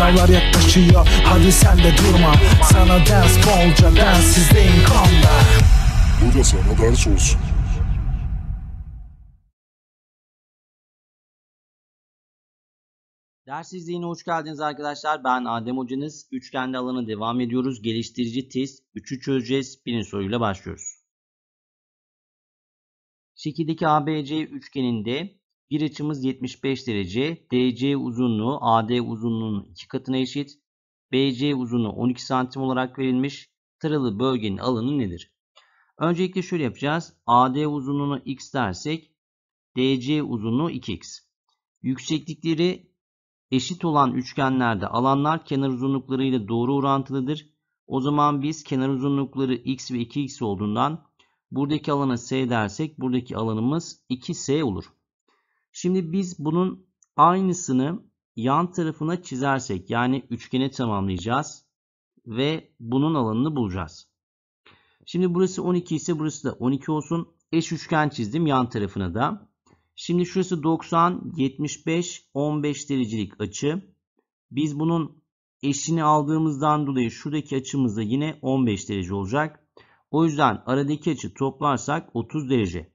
Sınavlar yaklaşıyor hadi sen de durma Sana ders bolca densizdeyim kanla Bu da sana ders olsun Ders hoş geldiniz arkadaşlar. Ben Adem Hocanız. Üçgende alana devam ediyoruz. Geliştirici test 3'ü çözeceğiz. Birinci soruyla başlıyoruz. Şekildeki ABC üçgeninde bir açımız 75 derece. DC uzunluğu AD uzunluğunun iki katına eşit. BC uzunluğu 12 santim olarak verilmiş. Taralı bölgenin alanı nedir? Öncelikle şöyle yapacağız. AD uzunluğunu x dersek DC uzunluğu 2x. Yükseklikleri eşit olan üçgenlerde alanlar kenar uzunluklarıyla doğru orantılıdır. O zaman biz kenar uzunlukları x ve 2x olduğundan buradaki alana s dersek buradaki alanımız 2s olur. Şimdi biz bunun aynısını yan tarafına çizersek yani üçgene tamamlayacağız ve bunun alanını bulacağız. Şimdi burası 12 ise burası da 12 olsun. Eş üçgen çizdim yan tarafına da. Şimdi şurası 90, 75, 15 derecelik açı. Biz bunun eşini aldığımızdan dolayı şuradaki açımız da yine 15 derece olacak. O yüzden aradaki açı toplarsak 30 derece.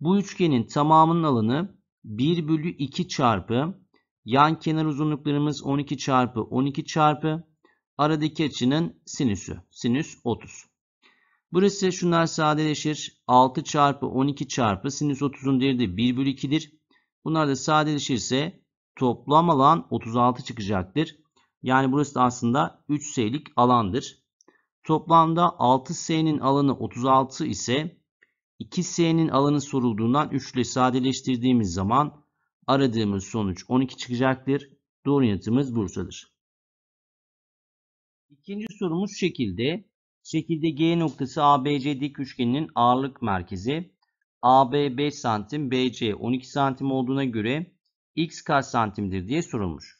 Bu üçgenin tamamının alanı 1 bölü 2 çarpı yan kenar uzunluklarımız 12 çarpı 12 çarpı aradaki açının sinüsü. Sinüs 30. Burası şunlar sadeleşir. 6 çarpı 12 çarpı sinüs 30'un değeri de 1 bölü 2'dir. Bunlar da sadeleşirse toplam alan 36 çıkacaktır. Yani burası da aslında 3S'lik alandır. Toplamda 6S'nin alanı 36 ise 2s'nin alanı sorulduğundan 3 ile sadeleştirdiğimiz zaman aradığımız sonuç 12 çıkacaktır. Doğru yanıtımız Bursa'dır. İkinci sorumuz şekilde. Şekilde G noktası ABC dik üçgeninin ağırlık merkezi AB 5 santim, BC 12 santim olduğuna göre x kaç santimdir diye sorulmuş.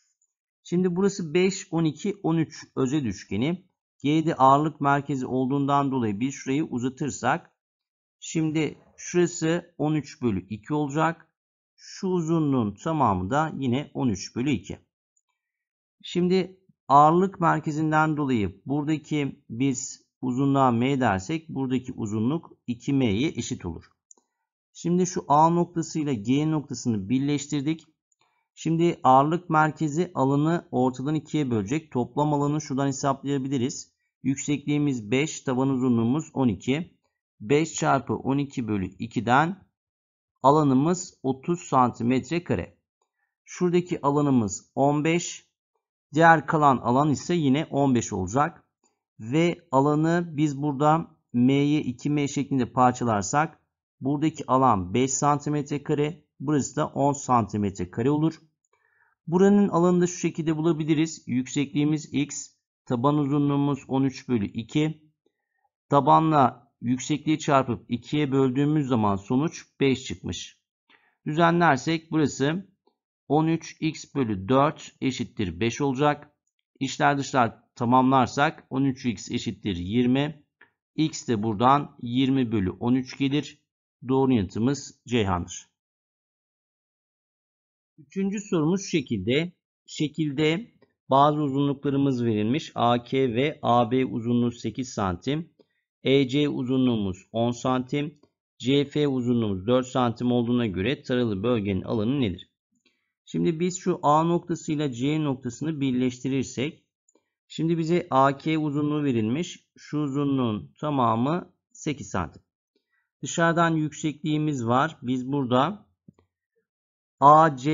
Şimdi burası 5, 12, 13 özel üçgeni. G'de ağırlık merkezi olduğundan dolayı bir şurayı uzatırsak Şimdi şurası 13 bölü 2 olacak. Şu uzunluğun tamamı da yine 13 bölü 2. Şimdi ağırlık merkezinden dolayı buradaki biz uzunluğa m dersek buradaki uzunluk 2m'ye eşit olur. Şimdi şu A noktası ile G noktasını birleştirdik. Şimdi ağırlık merkezi alanı ortadan ikiye bölecek. Toplam alanı şuradan hesaplayabiliriz. Yüksekliğimiz 5, taban uzunluğumuz 12. 5 çarpı 12 bölü 2'den alanımız 30 santimetre kare. Şuradaki alanımız 15. Diğer kalan alan ise yine 15 olacak. Ve alanı biz burada m'ye 2m şeklinde parçalarsak buradaki alan 5 santimetre kare. Burası da 10 santimetre kare olur. Buranın alanını da şu şekilde bulabiliriz. Yüksekliğimiz x. Taban uzunluğumuz 13 bölü 2. Tabanla yüksekliği çarpıp 2'ye böldüğümüz zaman sonuç 5 çıkmış. Düzenlersek burası 13x bölü 4 eşittir 5 olacak. İçler dışlar tamamlarsak 13x eşittir 20. x de buradan 20 bölü 13 gelir. Doğru yanıtımız Ceyhan'dır. Üçüncü sorumuz şekilde. Şekilde bazı uzunluklarımız verilmiş. AK ve AB uzunluğu 8 santim. EC uzunluğumuz 10 santim, CF uzunluğumuz 4 santim olduğuna göre taralı bölgenin alanı nedir? Şimdi biz şu A noktasıyla C noktasını birleştirirsek şimdi bize AK uzunluğu verilmiş. Şu uzunluğun tamamı 8 santim. Dışarıdan yüksekliğimiz var. Biz burada ACK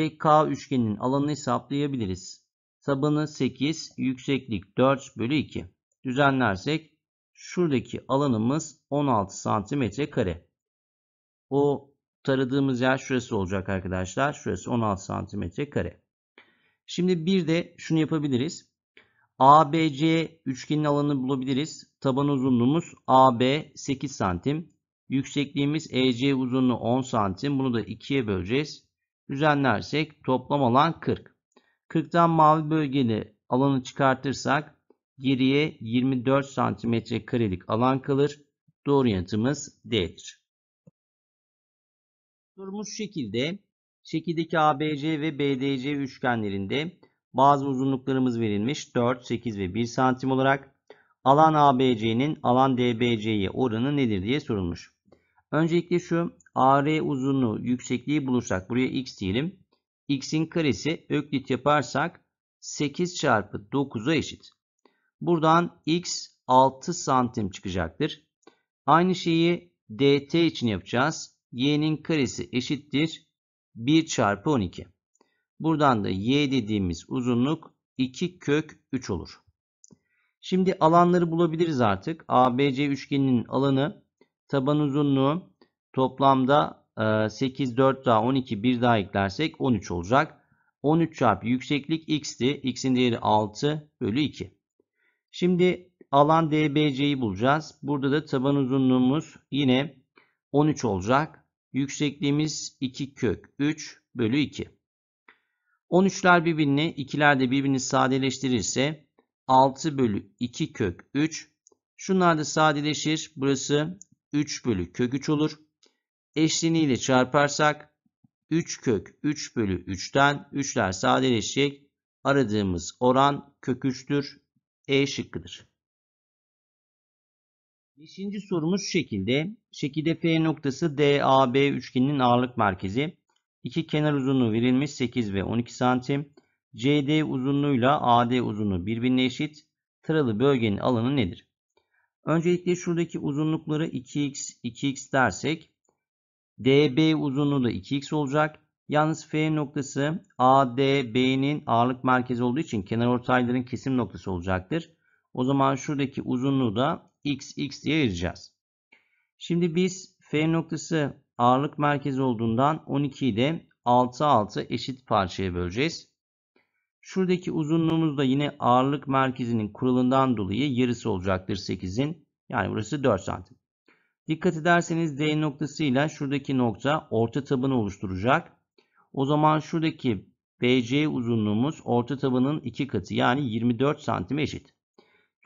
üçgeninin alanını hesaplayabiliriz. Tabanı 8, yükseklik 4 bölü 2. Düzenlersek Şuradaki alanımız 16 santimetre kare. O taradığımız yer şurası olacak arkadaşlar. Şurası 16 santimetre kare. Şimdi bir de şunu yapabiliriz. ABC üçgenin alanını bulabiliriz. Taban uzunluğumuz AB 8 santim. Yüksekliğimiz EC uzunluğu 10 santim. Bunu da 2'ye böleceğiz. Düzenlersek toplam alan 40. 40'tan mavi bölgeli alanı çıkartırsak Geriye 24 santimetre karelik alan kalır. Doğru yanıtımız D'dir. Durmuş şekilde. Şekildeki ABC ve BDC üçgenlerinde bazı uzunluklarımız verilmiş 4, 8 ve 1 santim olarak. Alan ABC'nin alan DBC'ye oranı nedir diye sorulmuş. Öncelikle şu AR uzunluğu yüksekliği bulursak buraya x diyelim. x'in karesi öklit yaparsak 8 çarpı 9'a eşit. Buradan x 6 santim çıkacaktır. Aynı şeyi dt için yapacağız. y'nin karesi eşittir 1 çarpı 12. Buradan da y dediğimiz uzunluk 2 kök 3 olur. Şimdi alanları bulabiliriz artık. ABC üçgeninin alanı taban uzunluğu toplamda 8, e, 4 daha 12, 1 daha eklersek 13 olacak. 13 çarpı yükseklik x'ti. x'in değeri 6 bölü 2. Şimdi alan DBC'yi bulacağız. Burada da taban uzunluğumuz yine 13 olacak. Yüksekliğimiz 2 kök 3 bölü 2. 13'ler birbirini, 2'ler de birbirini sadeleştirirse 6 bölü 2 kök 3. Şunlar da sadeleşir. Burası 3 bölü kök 3 olur. Eşleniğiyle çarparsak 3 kök 3 bölü 3'ten 3'ler sadeleşecek. Aradığımız oran kök 3'tür. E şıkkıdır. Beşinci sorumuz şu şekilde. Şekilde F noktası DAB üçgeninin ağırlık merkezi. İki kenar uzunluğu verilmiş 8 ve 12 santim. CD uzunluğuyla AD uzunluğu birbirine eşit. Taralı bölgenin alanı nedir? Öncelikle şuradaki uzunlukları 2x, 2x dersek DB uzunluğu da 2x olacak. Yalnız F noktası ADB'nin ağırlık merkezi olduğu için kenar ortayların kesim noktası olacaktır. O zaman şuradaki uzunluğu da xx diye yazacağız. Şimdi biz F noktası ağırlık merkezi olduğundan 12'yi de 6 6 eşit parçaya böleceğiz. Şuradaki uzunluğumuz da yine ağırlık merkezinin kuralından dolayı yarısı olacaktır 8'in. Yani burası 4 santim. Dikkat ederseniz D noktasıyla şuradaki nokta orta tabanı oluşturacak. O zaman şuradaki BC uzunluğumuz orta tabanın 2 katı yani 24 santim eşit.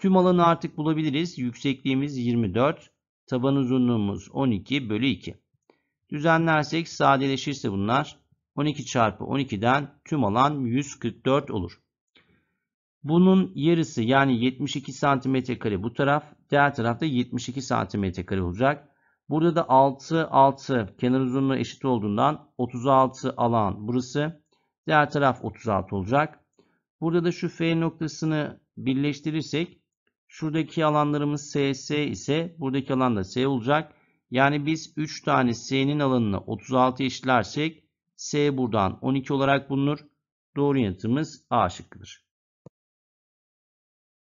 Tüm alanı artık bulabiliriz. Yüksekliğimiz 24. Taban uzunluğumuz 12 bölü 2. Düzenlersek sadeleşirse bunlar 12 çarpı 12'den tüm alan 144 olur. Bunun yarısı yani 72 cm kare bu taraf, diğer tarafta 72 cm kare olacak. Burada da 6 6 kenar uzunluğu eşit olduğundan 36 alan burası. Diğer taraf 36 olacak. Burada da şu F noktasını birleştirirsek şuradaki alanlarımız SS ise buradaki alan da S olacak. Yani biz 3 tane S'nin alanını 36 eşitlersek S buradan 12 olarak bulunur. Doğru yanıtımız A şıkkıdır.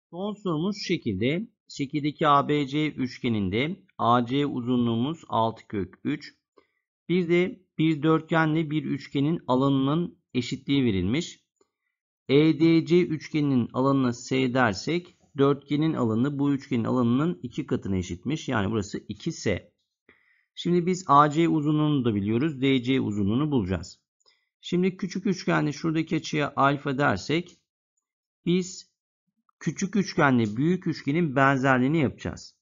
Son sorumuz şu şekilde şekildeki ABC üçgeninde AC uzunluğumuz 6 kök 3. Bir de bir dörtgenle bir üçgenin alanının eşitliği verilmiş. EDC üçgeninin alanına S dersek dörtgenin alanı bu üçgenin alanının 2 katına eşitmiş. Yani burası 2S. Şimdi biz AC uzunluğunu da biliyoruz. DC uzunluğunu bulacağız. Şimdi küçük üçgende şuradaki açıya alfa dersek biz küçük üçgenle büyük üçgenin benzerliğini yapacağız.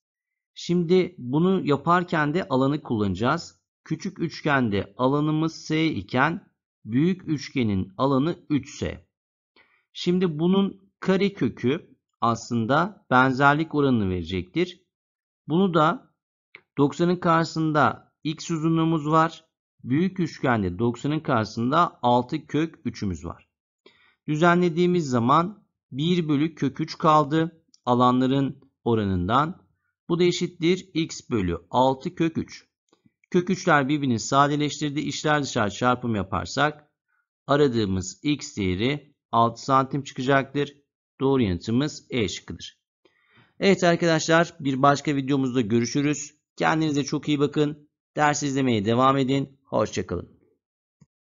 Şimdi bunu yaparken de alanı kullanacağız. Küçük üçgende alanımız S iken büyük üçgenin alanı 3S. Şimdi bunun kare kökü aslında benzerlik oranını verecektir. Bunu da 90'ın karşısında x uzunluğumuz var. Büyük üçgende 90'ın karşısında 6 kök 3'ümüz var. Düzenlediğimiz zaman 1 bölü kök 3 kaldı alanların oranından. Bu da eşittir x bölü 6 kök 3. Kök 3'ler birbirini sadeleştirdi. İçler dışarı çarpım yaparsak aradığımız x değeri 6 santim çıkacaktır. Doğru yanıtımız E şıkkıdır. Evet arkadaşlar bir başka videomuzda görüşürüz. Kendinize çok iyi bakın. Ders izlemeye devam edin. Hoşçakalın.